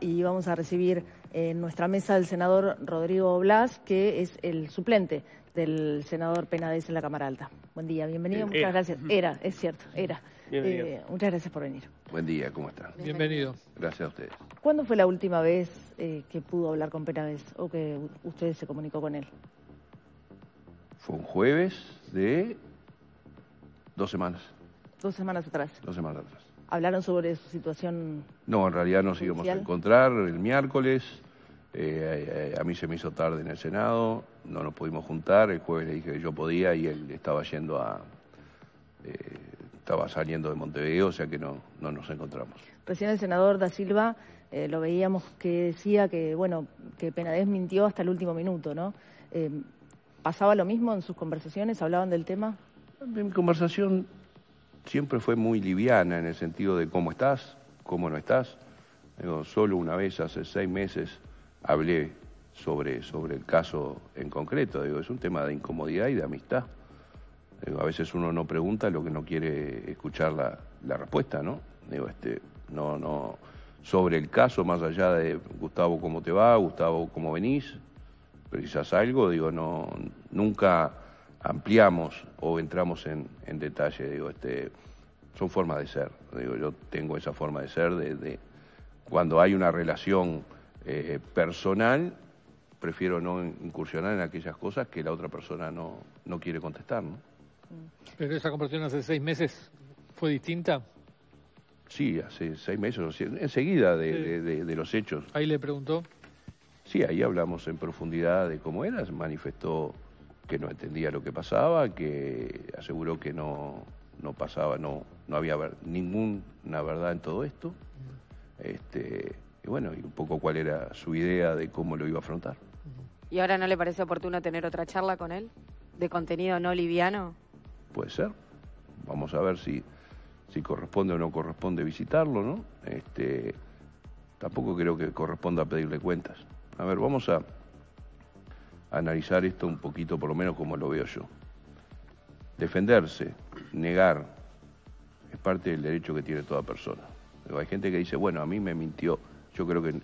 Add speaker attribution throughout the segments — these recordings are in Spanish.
Speaker 1: y vamos a recibir eh, en nuestra mesa al senador Rodrigo Blas, que es el suplente del senador Penades en la Cámara Alta. Buen día, bienvenido, muchas gracias. Era, es cierto, era. Eh, muchas gracias por venir.
Speaker 2: Buen día, ¿cómo está. Bienvenido. Gracias a ustedes.
Speaker 1: ¿Cuándo fue la última vez eh, que pudo hablar con Penades o que usted se comunicó con él?
Speaker 2: Fue un jueves de dos semanas.
Speaker 1: Dos semanas atrás. Dos semanas atrás. ¿Hablaron sobre su situación?
Speaker 2: No, en realidad nos íbamos a encontrar el miércoles. Eh, a mí se me hizo tarde en el Senado, no nos pudimos juntar. El jueves le dije que yo podía y él estaba yendo a. Eh, estaba saliendo de Montevideo, o sea que no, no nos encontramos.
Speaker 1: Recién el senador Da Silva eh, lo veíamos que decía que, bueno, que Penadez mintió hasta el último minuto, ¿no? ¿Pasaba lo mismo en sus conversaciones? ¿Hablaban del tema?
Speaker 2: En mi conversación siempre fue muy liviana en el sentido de cómo estás, cómo no estás. Digo, solo una vez hace seis meses hablé sobre, sobre el caso en concreto. Digo, es un tema de incomodidad y de amistad. Digo, a veces uno no pregunta lo que no quiere escuchar la, respuesta, ¿no? Digo, este, no, no. Sobre el caso, más allá de Gustavo, ¿cómo te va? Gustavo, ¿cómo venís? Precisas algo, digo, no, nunca ampliamos o entramos en, en detalle, digo, este, son formas de ser, digo, yo tengo esa forma de ser de, cuando hay una relación eh, personal, prefiero no incursionar en aquellas cosas que la otra persona no, no quiere contestar, ¿no?
Speaker 3: ¿Pero esa conversación hace seis meses fue distinta?
Speaker 2: Sí, hace seis meses, enseguida de, los hechos. ¿Ahí le preguntó? Sí, ahí hablamos en profundidad de cómo era, manifestó que no entendía lo que pasaba, que aseguró que no, no pasaba, no, no había ver, ninguna verdad en todo esto. Este, y bueno, y un poco cuál era su idea de cómo lo iba a afrontar.
Speaker 1: ¿Y ahora no le parece oportuno tener otra charla con él? ¿De contenido no liviano?
Speaker 2: Puede ser. Vamos a ver si, si corresponde o no corresponde visitarlo, ¿no? Este, tampoco creo que corresponda pedirle cuentas. A ver, vamos a, analizar esto un poquito, por lo menos como lo veo yo. Defenderse, negar, es parte del derecho que tiene toda persona. hay gente que dice, bueno, a mí me mintió. Yo creo que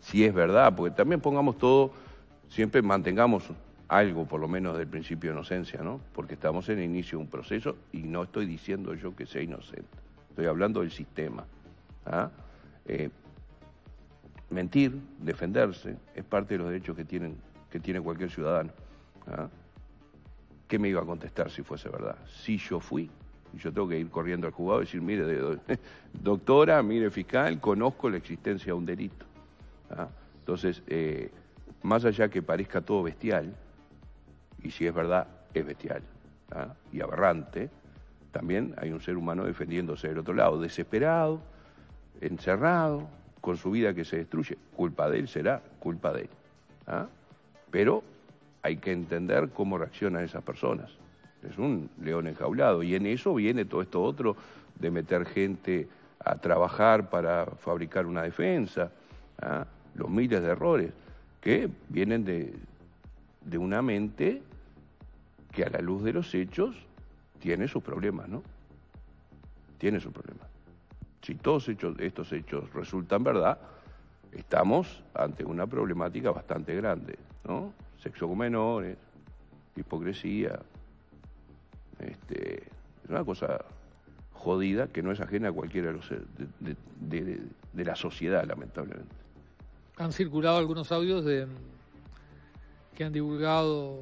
Speaker 2: si es verdad, porque también pongamos todo, siempre mantengamos algo, por lo menos del principio de inocencia, ¿no? Porque estamos en el inicio de un proceso y no estoy diciendo yo que sea inocente. Estoy hablando del sistema. ¿ah? Eh, mentir, defenderse, es parte de los derechos que tienen que tiene cualquier ciudadano. ¿ah? ¿Qué me iba a contestar si fuese verdad? Si yo fui, yo tengo que ir corriendo al juzgado y decir, mire, doctora, mire, fiscal, conozco la existencia de un delito. ¿ah? Entonces, eh, más allá que parezca todo bestial, y si es verdad, es bestial ¿ah? y aberrante, también hay un ser humano defendiéndose del otro lado, desesperado, encerrado, con su vida que se destruye. Culpa de él será, culpa de él. ¿ah? Pero hay que entender cómo reaccionan esas personas. Es un león enjaulado y en eso viene todo esto otro de meter gente a trabajar para fabricar una defensa, ¿ah? los miles de errores que vienen de, una mente que a la luz de los hechos tiene sus problemas, ¿no? Tiene sus problemas. Si todos estos hechos resultan verdad, estamos ante una problemática bastante grande. Sexo con menores, hipocresía. Este, es una cosa jodida que no es ajena a cualquiera de, eh, de, la sociedad, lamentablemente.
Speaker 3: Han circulado algunos audios de mm, que han divulgado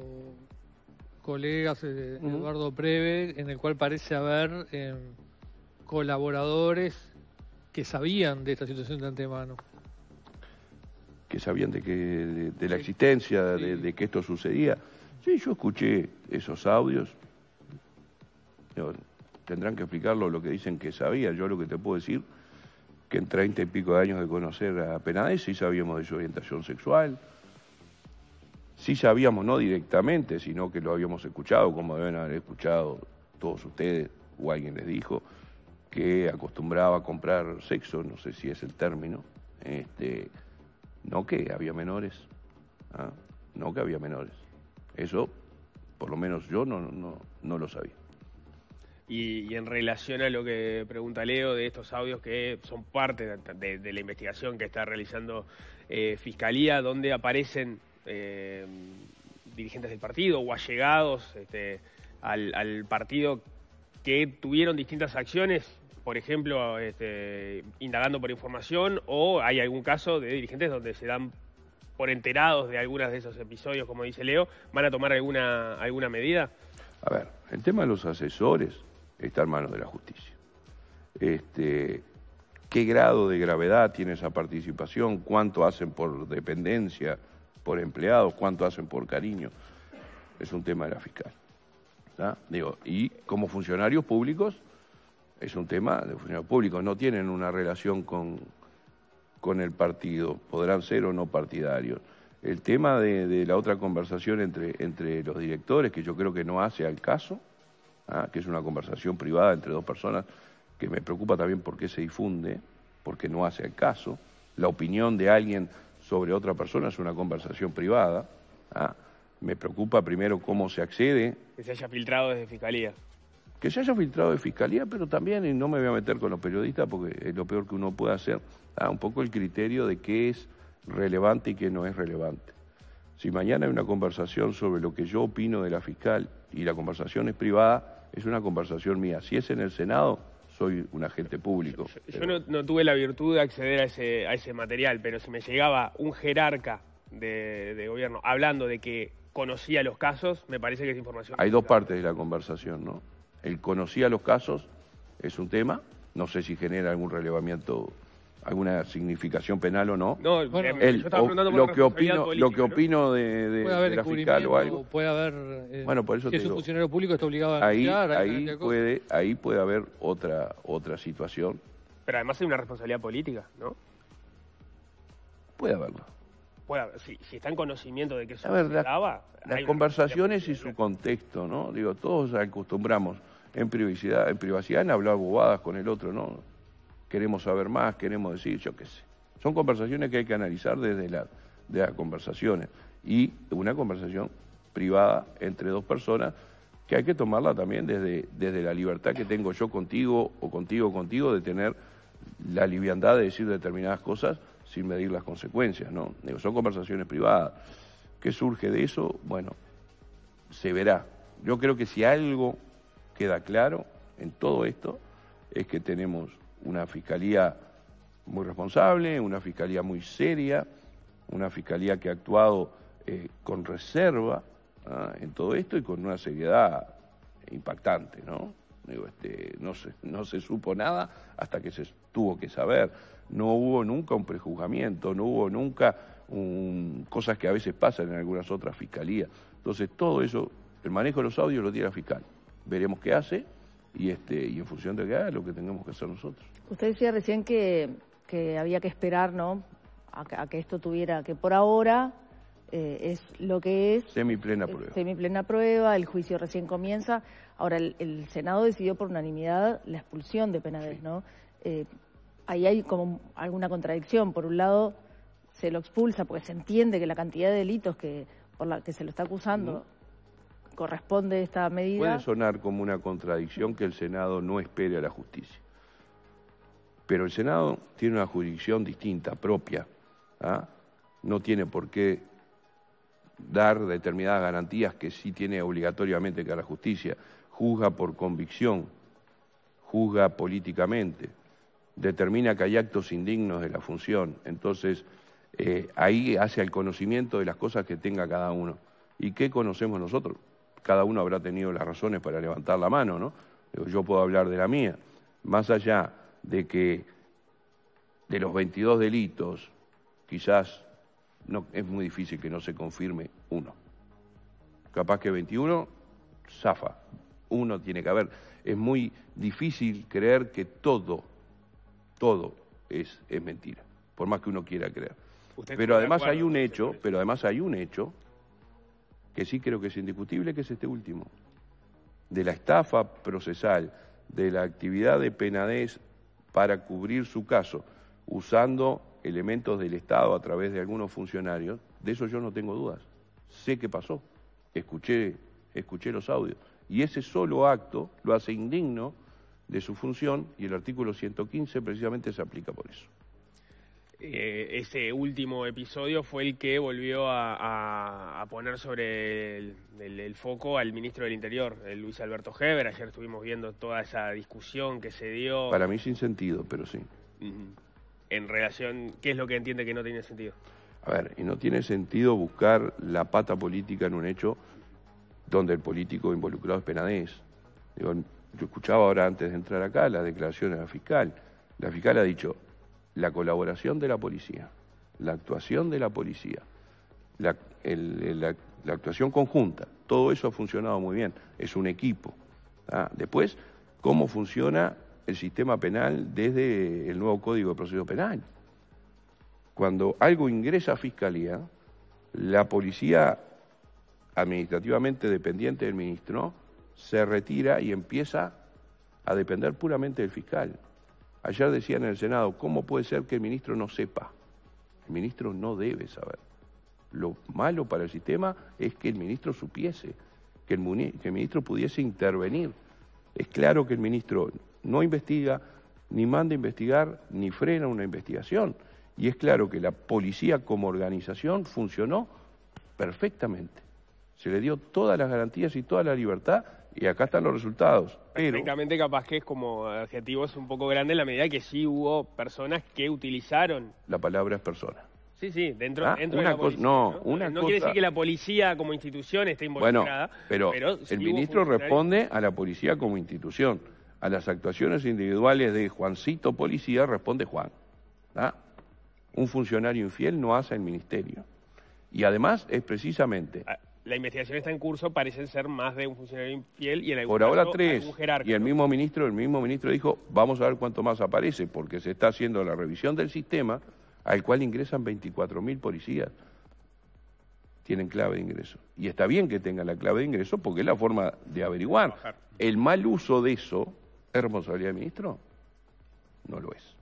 Speaker 3: colegas, eh, de Eduardo Preve, en el cual parece haber em, colaboradores que sabían de esta situación de antemano
Speaker 2: que sabían de, que, de, la existencia, de, que esto sucedía. Sí, yo escuché esos audios. tendrán que explicarlo lo que dicen que sabía. Yo lo que te puedo decir, que en treinta y pico de años de conocer a Penades sí sabíamos de su orientación sexual. Sí sabíamos, no directamente, sino que lo habíamos escuchado, como deben haber escuchado todos ustedes, o alguien les dijo, que acostumbraba a comprar sexo, no sé si es el término, este, no que había menores, ¿ah? no que había menores. Eso, por lo menos yo no, no, lo sabía. Y, en relación
Speaker 4: a lo que pregunta Leo de estos audios que son parte de, la investigación que está realizando eh, Fiscalía, donde aparecen eh, dirigentes del partido o allegados este, al partido que tuvieron distintas acciones por ejemplo, este, indagando por información o hay algún caso de dirigentes donde se dan por enterados de algunos de esos episodios, como dice Leo, ¿van a tomar alguna, alguna medida?
Speaker 2: A ver, el tema de los asesores está en manos de la justicia. Este, ¿Qué grado de gravedad tiene esa participación? ¿Cuánto hacen por dependencia, por empleados? ¿Cuánto hacen por cariño? Es un tema de la fiscal. Digo, y como funcionarios públicos es un tema de funcionarios públicos, no tienen una relación con, el partido, podrán ser o no partidarios. El tema de, la otra conversación entre, entre los directores, que yo creo que no hace al caso, ¿ah? que es una conversación privada entre dos personas, que me preocupa también por qué se difunde, porque no hace al caso. La opinión de alguien sobre otra persona es una conversación privada. ¿ah? Me preocupa primero cómo se accede.
Speaker 4: Que se haya filtrado desde Fiscalía
Speaker 2: que se haya filtrado de fiscalía, pero también, y no me voy a meter con los periodistas porque es lo peor que uno puede hacer, da ah, un poco el criterio de qué es relevante y qué no es relevante. Si mañana hay una conversación sobre lo que yo opino de la fiscal y la conversación es privada, es una conversación mía. Si es en el Senado, soy un agente público.
Speaker 4: Yo, no, tuve la virtud de acceder a ese, material, pero si me llegaba un jerarca de, de gobierno hablando de que conocía los casos, me parece que es información. Hay
Speaker 2: dos partes de la conversación, ¿no? Él conocía los casos, es un tema, no sé si genera algún relevamiento alguna significación penal o no.
Speaker 3: No, eh, bueno, yo lo, que opino, lo
Speaker 2: que opino de, la fiscal o algo.
Speaker 3: Puede haber, eh,
Speaker 2: bueno, por eso si es un
Speaker 3: funcionario público está obligado a ahí, ahí
Speaker 2: puede, ahí puede haber otra otra situación.
Speaker 4: Pero además hay una responsabilidad política, ¿no? Puede haberlo. Puede haber, si, si está en conocimiento de que eso a
Speaker 2: Las conversaciones y su contexto, ¿no? Digo, todos acostumbramos en privacidad, en privacidad, hablar bobadas con el otro, ¿no? Queremos saber más, queremos decir, yo qué sé. Son conversaciones que hay que analizar desde la, de las conversaciones. Y una conversación privada entre dos personas que hay que tomarla también desde, desde la libertad que tengo yo contigo o contigo contigo de tener la liviandad de decir determinadas cosas sin medir las consecuencias, ¿no? son conversaciones privadas. ¿Qué surge de eso? Bueno, se verá. Yo creo que si algo queda claro en todo esto es que tenemos una fiscalía muy responsable, una fiscalía muy seria, una fiscalía que ha actuado eh, con reserva ¿ah? en todo esto y con una seriedad impactante, ¿no? Digo, este, no, se, no se supo nada hasta que se tuvo que saber. No hubo nunca un prejuzgamiento, no hubo nunca cosas que a veces pasan en algunas otras fiscalías. Entonces, todo eso, el manejo de los audios lo tiene la fiscal veremos qué hace y, este, y en función de qué haga, lo que tengamos que hacer nosotros.
Speaker 1: Usted decía recién que, que había que esperar, ¿no? A, que esto tuviera, que por ahora eh, es lo que es. Semiplena prueba. Semiplena prueba, el juicio recién comienza. Ahora, el, Senado decidió por unanimidad la expulsión de Penades, ¿no? Eh, ahí hay como alguna contradicción. Por un lado, se lo expulsa porque se entiende que la cantidad de delitos que por la que se lo está acusando corresponde esta medida. Puede
Speaker 2: sonar como una contradicción que el Senado no espere a la justicia. Pero el Senado tiene una jurisdicción distinta, propia. ¿ah? No tiene por qué dar determinadas garantías que sí tiene obligatoriamente que la justicia. Juzga por convicción, juzga políticamente, determina que hay actos indignos de la función. Entonces, eh, ahí hace el conocimiento de las cosas que tenga cada uno. ¿Y qué conocemos nosotros? cada uno habrá tenido las razones para levantar la mano, ¿no? Yo puedo hablar de la mía. Más allá de que de los 22 delitos, quizás no, es muy difícil que no se confirme uno. Capaz que 21, zafa. Uno tiene que haber. Es muy difícil creer que todo, todo es, es mentira, por más que uno quiera creer.
Speaker 4: pero además hay
Speaker 2: un hecho, pero además hay un hecho que sí creo que es indiscutible, que es este último, de la estafa procesal, de la actividad de Penadez para cubrir su caso, usando elementos del Estado a través de algunos funcionarios, de eso yo no tengo dudas. Sé qué pasó, escuché, escuché los audios. Y ese solo acto lo hace indigno de su función y el artículo 115 precisamente se aplica por eso.
Speaker 4: Eh, ese último episodio fue el que volvió a, poner sobre el, foco al ministro del Interior, Luis Alberto Heber. Ayer estuvimos viendo toda esa discusión que se dio. Para mí
Speaker 2: sin sentido, pero sí.
Speaker 4: Mm-hmm. En relación, ¿qué es lo que entiende que no tiene
Speaker 2: sentido? A ver, y no tiene sentido buscar la pata política en un hecho donde el político involucrado es penadez. Digo, yo escuchaba ahora antes de entrar acá las declaraciones de la fiscal. La fiscal ha dicho, la colaboración de la policía, la actuación de la policía, la, actuación conjunta, todo eso ha funcionado muy bien, es un equipo. Ah, después, ¿cómo funciona el sistema penal desde el nuevo Código de Proceso Penal? Cuando algo ingresa a Fiscalía, la policía administrativamente dependiente del ministro se retira y empieza a depender puramente del fiscal. Ayer decían en el Senado, ¿cómo puede ser que el ministro no sepa? El ministro no debe saber. Lo malo para el sistema es que el ministro supiese, que el, ministro pudiese intervenir. Es claro que el ministro no investiga, ni manda investigar, ni frena una investigación. Y es claro que la policía como organización funcionó perfectamente. Se le dio todas las garantías y toda la libertad y acá están los resultados.
Speaker 4: Perfectamente capaz que es como adjetivo es un poco grande en la medida que sí hubo personas que utilizaron...
Speaker 2: La palabra es persona.
Speaker 4: Sí, sí, dentro, ah, de la No, quiere decir que la policía como institución esté involucrada. Bueno, pero, el ministro responde
Speaker 2: a la policía como institución. A las actuaciones individuales de Juancito Policía responde Juan. ¿ah? Un funcionario infiel no hace el ministerio. Y además es precisamente... Ah,
Speaker 4: la investigación está en curso, parecen ser más de un funcionario infiel y en algún Por ahora tres. y
Speaker 2: el mismo ministro, el mismo ministro dijo, vamos a ver cuánto más aparece, porque se está haciendo la revisión del sistema al cual ingresan 24.000 policías. Tienen clave de ingreso. Y está bien que tengan la clave de ingreso porque es la forma de averiguar. El mal uso de eso, ¿es responsabilidad del ministro? No lo es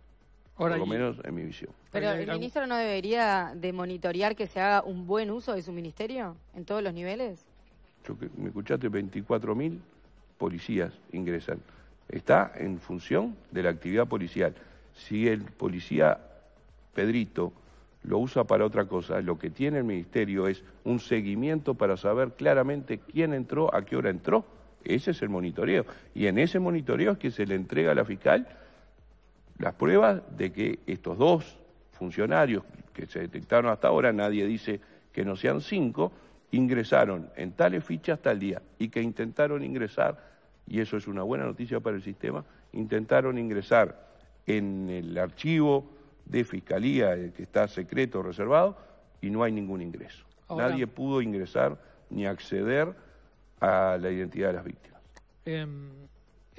Speaker 2: por lo menos en mi visión. Pero el ministro
Speaker 1: no debería de monitorear que se haga un buen uso de su ministerio en todos los niveles.
Speaker 2: Yo, me escuchaste, 24.000 policías ingresan. Está en función de la actividad policial. Si el policía Pedrito lo usa para otra cosa, lo que tiene el ministerio es un seguimiento para saber claramente quién entró, a qué hora entró. Ese es el monitoreo. Y en ese monitoreo es que se le entrega a la fiscal las pruebas de que estos dos funcionarios que se detectaron hasta ahora, nadie dice que no sean cinco, ingresaron en tales fichas hasta el día y que intentaron ingresar, y eso es una buena noticia para el sistema, intentaron ingresar en el archivo de fiscalía eh, que está secreto reservado y no hay ningún ingreso. Nadie pudo ingresar ni acceder a la identidad de las víctimas.
Speaker 3: Em,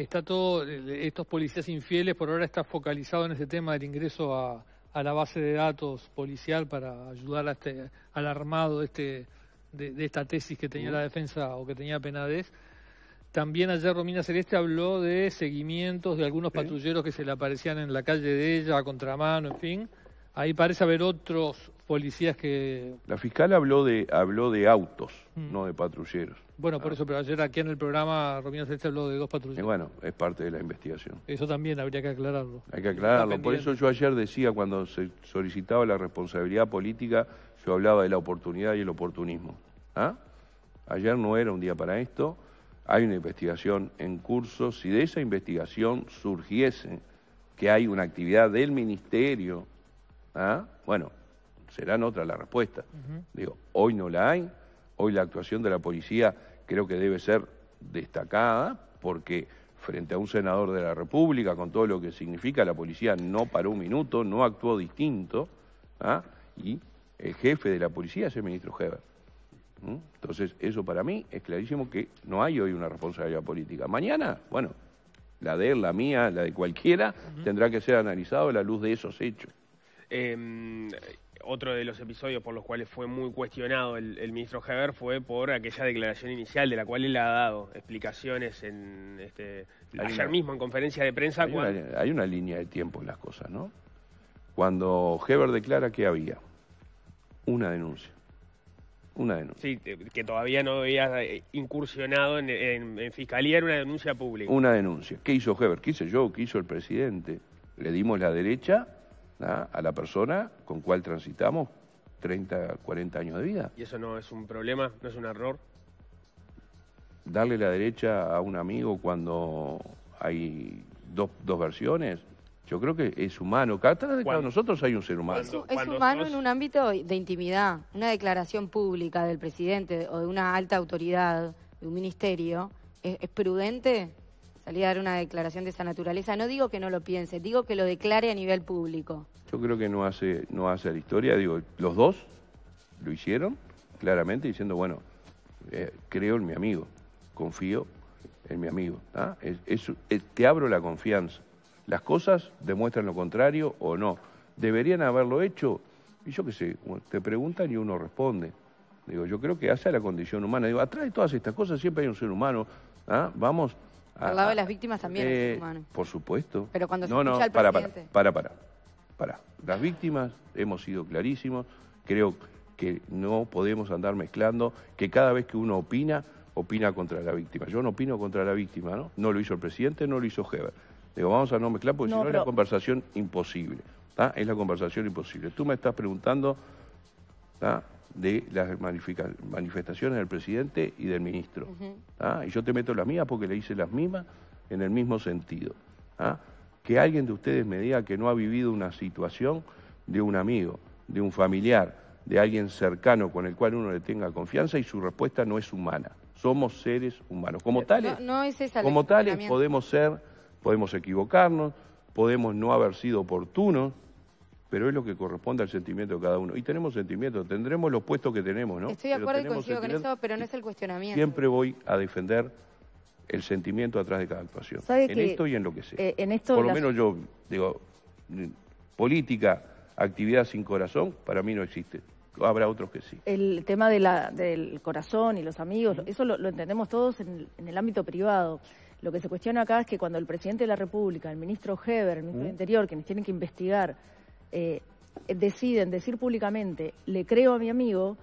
Speaker 3: está todo, eh, estos policías infieles por ahora está focalizado en ese tema del ingreso a, la base de datos policial para ayudar a este, al armado de, este, de, esta tesis que tenía la defensa o que tenía Penades. También ayer Romina Celeste habló de seguimientos de algunos patrulleros que se le aparecían en la calle de ella a contramano, en fin. Ahí parece haber otros policías que...
Speaker 2: La fiscal habló de, habló de autos, mm. no de patrulleros.
Speaker 3: Bueno, por ah. eso, pero ayer aquí en el programa Romina Celeste habló de dos patrulleros.
Speaker 2: bueno, es parte de la investigación.
Speaker 3: Eso también habría que aclararlo.
Speaker 2: Hay que aclararlo. Por eso yo ayer decía, cuando se solicitaba la responsabilidad política, yo hablaba de la oportunidad y el oportunismo. ¿Ah? Ayer no era un día para esto. Hay una investigación en curso. Si de esa investigación surgiese que hay una actividad del ministerio ¿Ah? Bueno, serán otras las respuestas. Digo, hoy no la hay, hoy la actuación de la policía creo que debe ser destacada, porque frente a un senador de la República, con todo lo que significa, la policía no paró un minuto, no actuó distinto, ¿ah? y el jefe de la policía es el ministro Heber. ¿Mm? Entonces, eso para mí es clarísimo que no hay hoy una responsabilidad política. Mañana, bueno, la de él, la mía, la de cualquiera, tendrá que ser analizado a la luz de esos hechos.
Speaker 4: Em, otro de los episodios por los cuales fue muy cuestionado el, ministro Heber fue por aquella declaración inicial de la cual él ha dado explicaciones en este, ayer mismo en conferencia de prensa.
Speaker 2: Hay, una, línea de tiempo en las cosas, ¿no? Cuando Heber declara que había una denuncia, una denuncia.
Speaker 4: Sí, eh, que todavía no había eh, incursionado en, fiscalía, era una denuncia pública. Una
Speaker 2: denuncia. ¿Qué hizo Heber? ¿Qué hice yo? ¿Qué hizo el presidente? Le dimos la derecha a la persona con cual transitamos 30, 40 años de vida.
Speaker 4: ¿Y eso no es un problema? ¿No es un error?
Speaker 2: Darle la derecha a un amigo cuando hay dos, dos versiones, yo creo que es humano. Cada de nosotros hay un ser humano. Es, humano en un
Speaker 1: ámbito de intimidad. Una declaración pública del presidente o de una alta autoridad, de un ministerio, es prudente salir a dar una declaración de esa naturaleza, no digo que no lo piense, digo que lo declare a nivel público.
Speaker 2: Yo creo que no hace, no hace la historia, digo, los dos lo hicieron claramente diciendo, bueno, eh, creo en mi amigo, confío en mi amigo. ¿ah? te abro la confianza. Las cosas demuestran lo contrario o no. ¿Deberían haberlo hecho? Y yo qué sé, te preguntan y uno responde. Digo, yo creo que hace a la condición humana. Digo, atrás de todas estas cosas siempre hay un ser humano. ¿ah? Vamos hablado ah,
Speaker 1: de ah, las víctimas también, eh,
Speaker 2: Por supuesto. Pero cuando se no, no, para, presidente... para, para, para, para. Las víctimas hemos sido clarísimos. Creo que no podemos andar mezclando, que cada vez que uno opina, opina contra la víctima. Yo no opino contra la víctima, ¿no? No lo hizo el presidente, no lo hizo Heber. Digo, vamos a no mezclar porque si no es la conversación imposible. ¿ah? Es la conversación imposible. Tú me estás preguntando de las manifestaciones del presidente y del ministro. ¿ah? Y yo te meto las mías porque le hice las mismas en el mismo sentido. ¿ah? Que alguien de ustedes me diga que no ha vivido una situación de un amigo, de un familiar, de alguien cercano con el cual uno le tenga confianza y su respuesta no es humana. Somos seres humanos. Como tales, como tales podemos ser, podemos equivocarnos, podemos no haber sido oportunos, pero es lo que corresponde al sentimiento de cada uno. Y tenemos sentimientos, tendremos los puestos que tenemos, ¿no? Estoy de acuerdo y coincido con eso,
Speaker 1: pero no es el cuestionamiento.
Speaker 2: Siempre voy a defender el sentimiento atrás de cada actuación. en esto y en lo que sea.
Speaker 1: Eh, Por lo menos
Speaker 2: yo digo, mm, política, actividad sin corazón, para mí no existe. Habrá otros que sí.
Speaker 1: El tema de la, del corazón y los amigos, eso lo, entendemos todos en, el ámbito privado. Lo que se cuestiona acá es que cuando el presidente de la República, el ministro Heber, el ministro del Interior, quienes tienen que investigar eh, deciden decir públicamente, le creo a mi amigo,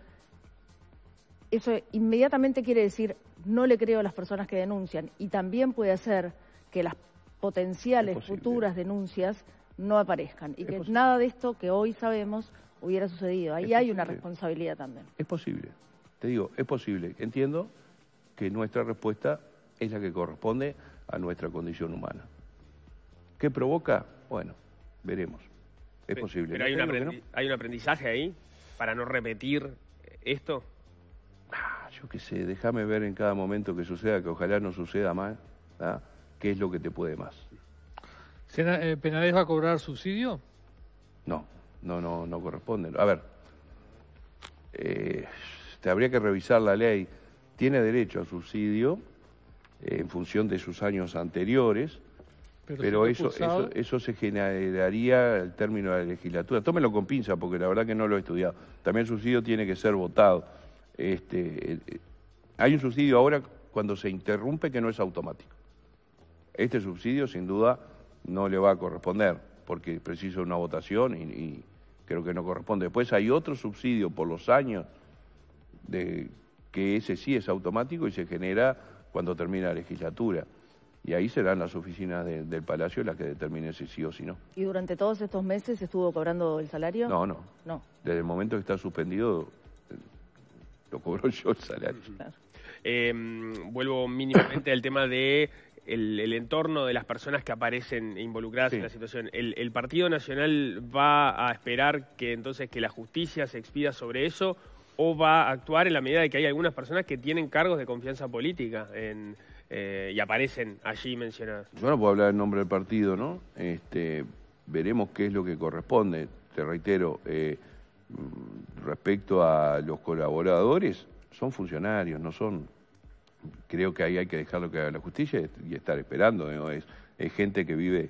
Speaker 1: eso inmediatamente quiere decir, no le creo a las personas que denuncian. Y también puede hacer que las potenciales futuras denuncias no aparezcan y que nada de esto que hoy sabemos hubiera sucedido. Ahí hay una responsabilidad también.
Speaker 2: Es posible, te digo, es posible. Entiendo que nuestra respuesta es la que corresponde a nuestra condición humana. ¿Qué provoca? Bueno, veremos es pero, posible.
Speaker 4: hay, un aprendizaje ahí para no repetir esto.
Speaker 2: Ah, yo qué sé, déjame ver en cada momento que suceda, que ojalá no suceda más, ¿ah? qué es lo que te puede más.
Speaker 3: Eh, ¿Penales va a cobrar subsidio?
Speaker 2: No, no, no, no corresponde. A ver, eh, te habría que revisar la ley. Tiene derecho a subsidio eh, en función de sus años anteriores
Speaker 3: pero, eso, eso,
Speaker 2: eso se generaría al término de la legislatura. Tómelo con pinza, porque la verdad que no lo he estudiado. También el subsidio tiene que ser votado. Este, hay un subsidio ahora cuando se interrumpe que no es automático. Este subsidio, sin duda, no le va a corresponder, porque es preciso una votación y, y creo que no corresponde. Después hay otro subsidio por los años de, que ese sí es automático y se genera cuando termina la legislatura. Y ahí serán las oficinas del Palacio las que determinen si sí o si no.
Speaker 1: ¿Y durante todos estos meses estuvo cobrando el salario? No, no. No.
Speaker 2: Desde el momento que está suspendido, eh, lo cobró yo el salario.
Speaker 4: Em, vuelvo mínimamente al tema de el, entorno de las personas que aparecen involucradas en la situación. El, el, Partido Nacional va a esperar que entonces que la justicia se expida sobre eso o va a actuar en la medida de que hay algunas personas que tienen cargos de confianza política en eh, y aparecen allí mencionadas.
Speaker 2: Yo no puedo hablar en nombre del partido, ¿no? Este, veremos qué es lo que corresponde. Te reitero, eh, mm, respecto a los colaboradores, son funcionarios, no son. Creo que ahí hay que dejarlo que haga la justicia y estar esperando. Digo, es, es gente que vive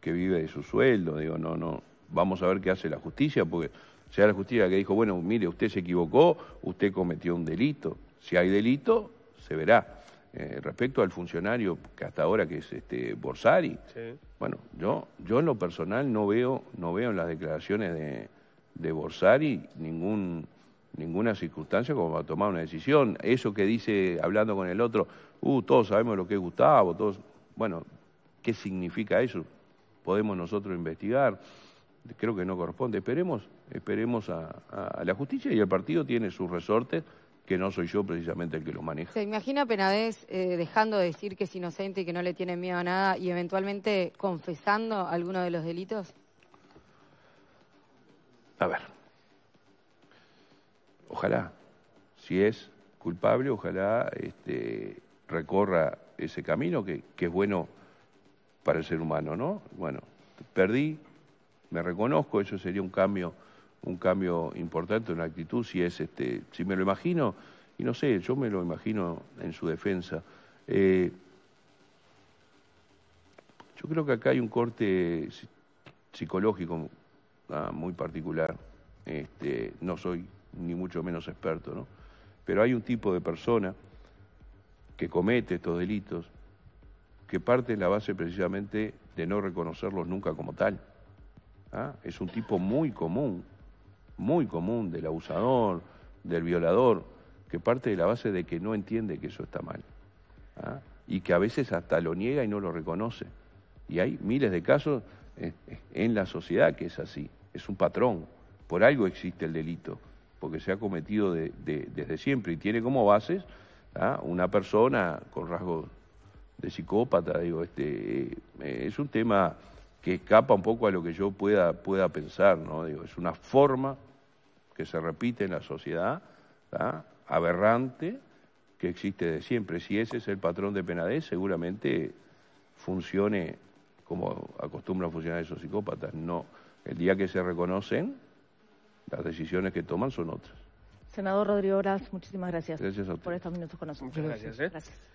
Speaker 2: que vive de su sueldo. Digo, no, no. Vamos a ver qué hace la justicia, porque sea la justicia que dijo, bueno, mire, usted se equivocó, usted cometió un delito. Si hay delito, se verá. Eh, respecto al funcionario que hasta ahora que es este Borsari, bueno, yo, yo en lo personal no veo, no veo en las declaraciones de, Borsari ninguna circunstancia como para tomar una decisión. Eso que dice hablando con el otro, uh, todos sabemos lo que es Gustavo, todos, bueno, ¿qué significa eso? Podemos nosotros investigar. Creo que no corresponde. Esperemos, esperemos a la justicia y el partido tiene sus resortes que no soy yo precisamente el que los maneja.
Speaker 1: ¿Se imagina Penadez eh, dejando de decir que es inocente y que no le tiene miedo a nada y eventualmente confesando alguno de los delitos?
Speaker 2: A ver, ojalá, si es culpable, ojalá este, recorra ese camino que, que es bueno para el ser humano, ¿no? Bueno, perdí, me reconozco, eso sería un cambio un cambio importante, en la actitud, si es este, si me lo imagino, y no sé, yo me lo imagino en su defensa. Eh, yo creo que acá hay un corte psicológico ah, muy particular. Este, no soy ni mucho menos experto, ¿no? Pero hay un tipo de persona que comete estos delitos que parte de la base precisamente de no reconocerlos nunca como tal. Ah, es un tipo muy común muy común del abusador, del violador, que parte de la base de que no entiende que eso está mal. ¿ah? Y que a veces hasta lo niega y no lo reconoce. Y hay miles de casos eh, eh, en la sociedad que es así. Es un patrón. Por algo existe el delito, porque se ha cometido desde siempre y tiene como bases ¿ah? una persona con rasgos de psicópata. Digo, este, eh, es un tema que escapa un poco a lo que yo pueda, pueda pensar, ¿no? Digo, es una forma que se repite en la sociedad, aberrante, que existe de siempre. Si ese es el patrón de Penadez, seguramente funcione como acostumbran funcionar esos psicópatas. No, el día que se reconocen, las decisiones que toman son otras.
Speaker 1: Senador Rodrigo Obras, muchísimas gracias, por estos minutos con nosotros. Muchas gracias. ¿eh?